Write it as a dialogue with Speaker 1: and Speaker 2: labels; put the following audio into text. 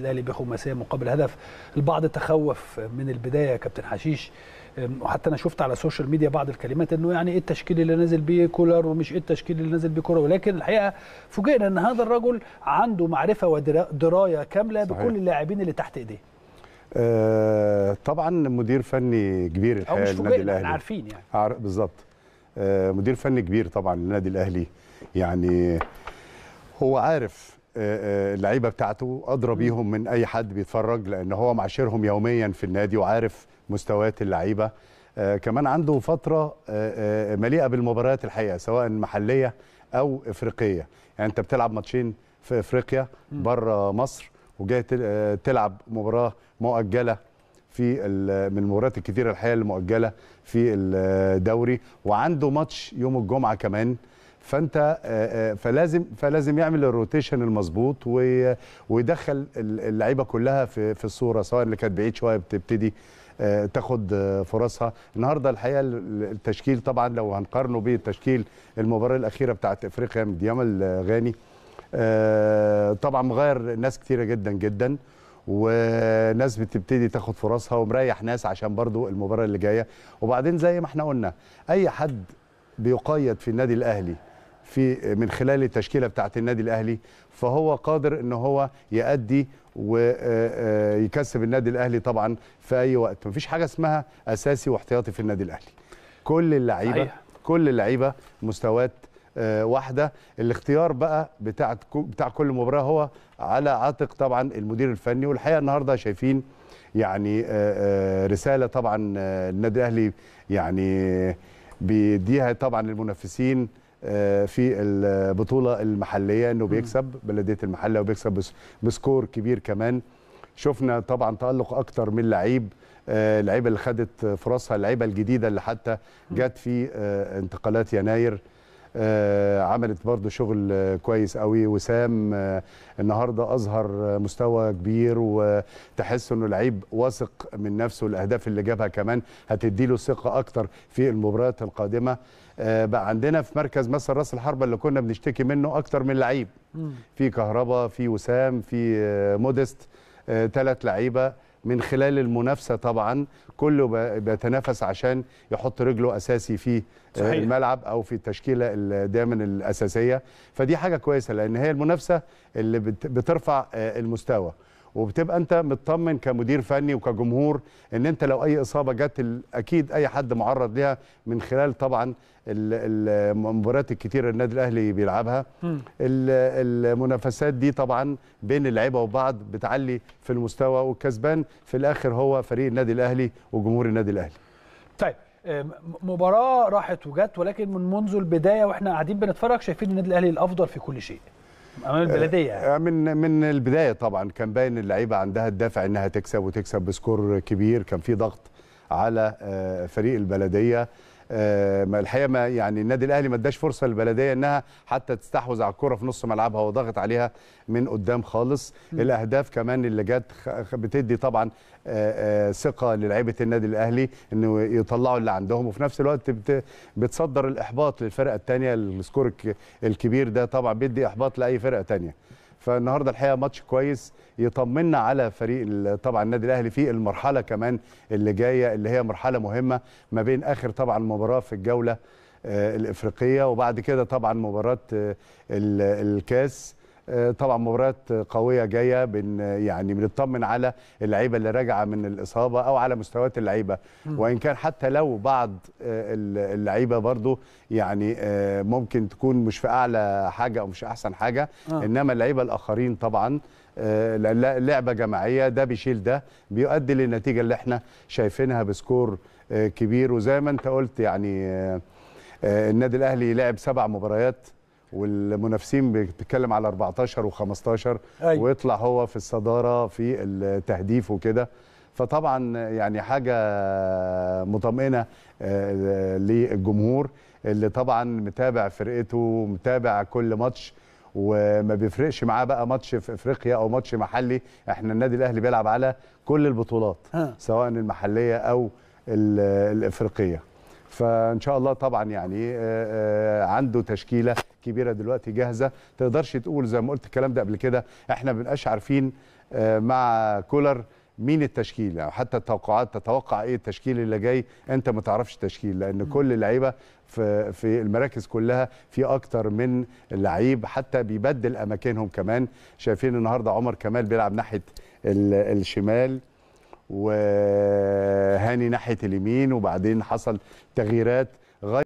Speaker 1: الاهلي بخماسيه مقابل هدف البعض تخوف من البدايه يا كابتن حشيش وحتى انا شفت على السوشيال ميديا بعض الكلمات انه يعني ايه التشكيل اللي نازل بيه كولر ومش ايه التشكيل اللي نازل بيه كولر ولكن الحقيقه فوجئنا ان هذا الرجل عنده معرفه ودرايه كامله صحيح. بكل اللاعبين اللي تحت ايديه آه طبعا مدير فني كبير الحقيقه للنادي الاهلي عارفين يعني عارف بالظبط آه مدير فني كبير طبعا للنادي الاهلي يعني هو عارف آه، آه، اللعيبه بتاعته ادرى بيهم من اي حد بيتفرج لان هو معاشرهم يوميا في النادي وعارف مستويات اللعيبه آه، كمان عنده فتره مليئه بالمباريات الحقيقه سواء محليه او افريقيه يعني انت بتلعب ماتشين في افريقيا بره مصر وجاي تلعب مباراه مؤجله في من المباريات الكتيره الحقيقه المؤجله في الدوري وعنده ماتش يوم الجمعه كمان فانت آه، آه، فلازم فلازم يعمل الروتيشن المظبوط ويدخل اللعيبه كلها في في الصوره سواء اللي كانت بعيد شويه بتبتدي آه، تاخد فرصها النهارده الحقيقه التشكيل طبعا لو هنقارنه بالتشكيل المباراه الاخيره بتاعت افريقيا من الغاني طبعا مغير ناس كثيره جدا جدا وناس بتبتدي تاخد فرصها ومريح ناس عشان برضو المباراه اللي جايه وبعدين زي ما احنا قلنا اي حد بيقيد في النادي الاهلي في من خلال التشكيله بتاعه النادي الاهلي فهو قادر ان هو يأدي ويكسب آه، آه، النادي الاهلي طبعا في اي وقت مفيش حاجه اسمها اساسي واحتياطي في النادي الاهلي كل اللعيبه كل اللعيبه مستويات آه، واحده الاختيار بقى بتاع بتاع كل مباراه هو على عاتق طبعا المدير الفني والحقيقه النهارده شايفين يعني رساله طبعا النادي الاهلي يعني بيديها طبعا للمنافسين آه، في البطوله المحليه انه بيكسب بلديه المحله وبيكسب بسكور كبير كمان شفنا طبعا تالق اكتر من لعيب اللعيبه آه، اللي خدت فرصها اللعيبه الجديده اللي حتى جت في آه، انتقالات يناير آه، عملت برضو شغل آه، كويس قوي وسام آه، النهارده اظهر مستوى كبير وتحس انه لعيب واثق من نفسه الاهداف اللي جابها كمان هتديله ثقه اكتر في المباريات القادمه بقى عندنا في مركز مثلا راس الحربه اللي كنا بنشتكي منه اكتر من لعيب في كهربا في وسام في مودست ثلاث لعيبه من خلال المنافسه طبعا كله بيتنافس عشان يحط رجله اساسي في آه، صحيح. الملعب او في التشكيله دايما الاساسيه فدي حاجه كويسه لان هي المنافسه اللي بترفع آه، المستوى وبتبقى انت مطمن كمدير فني وكجمهور ان انت لو اي اصابه جت اكيد اي حد معرض ليها من خلال طبعا المباريات الكتير النادي الاهلي بيلعبها المنافسات دي طبعا بين اللعيبه وبعض بتعلي في المستوى والكسبان في الاخر هو فريق النادي الاهلي وجمهور النادي الاهلي طيب مباراه راحت وجت ولكن من منذ البدايه واحنا قاعدين بنتفرج شايفين النادي الاهلي الافضل في كل شيء امام البلديه آه، آه، من من البدايه طبعا كان باين اللعيبه عندها الدافع انها تكسب وتكسب بسكور كبير كان في ضغط على آه، فريق البلديه آه، الحقيقه ما يعني النادي الاهلي ما اداش فرصه للبلديه انها حتى تستحوذ على الكره في نص ملعبها وضغط عليها من قدام خالص م. الاهداف كمان اللي جت بتدي طبعا آه، آه، ثقه للعيبه النادي الاهلي انه يطلعوا اللي عندهم وفي نفس الوقت بتصدر الاحباط للفرقه الثانيه السكور الكبير ده طبعا بيدي احباط لاي فرقه ثانيه فالنهارده الحقيقه ماتش كويس يطمنا على فريق طبعا النادي الاهلي في المرحله كمان اللي جايه اللي هي مرحله مهمه ما بين اخر طبعا مباراه في الجوله آه، الافريقيه وبعد كده طبعا مباراه آه، الكاس آه، طبعا مباريات قويه جايه بن يعني بنطمن على اللعيبه اللي راجعه من الاصابه او على مستويات اللعيبه وان كان حتى لو بعض آه، اللعيبه برضو يعني آه، ممكن تكون مش في اعلى حاجه او مش احسن حاجه انما اللعيبه الاخرين طبعا لعبه جماعيه ده بيشيل ده بيؤدي للنتيجه اللي احنا شايفينها بسكور كبير وزي ما انت قلت يعني النادي الاهلي لعب سبع مباريات والمنافسين بتتكلم على 14 و15 أيوة. ويطلع هو في الصداره في التهديف وكده فطبعا يعني حاجه مطمئنه آه، للجمهور اللي طبعا متابع فرقته متابع كل ماتش وما بيفرقش معاه بقى ماتش في افريقيا او ماتش محلي احنا النادي الاهلي بيلعب على كل البطولات ها. سواء المحليه او الافريقيه فان شاء الله طبعا يعني آه، آه، عنده تشكيله كبيره دلوقتي جاهزه تقدرش تقول زي ما قلت الكلام ده قبل كده احنا ما بنبقاش عارفين آه، مع كولر مين التشكيل يعني حتى التوقعات تتوقع ايه التشكيل اللي جاي انت ما تعرفش التشكيل لان كل اللعيبه في في المراكز كلها في اكتر من لعيب حتى بيبدل اماكنهم كمان شايفين النهارده عمر كمال بيلعب ناحيه الشمال وهاني ناحيه اليمين وبعدين حصل تغييرات غير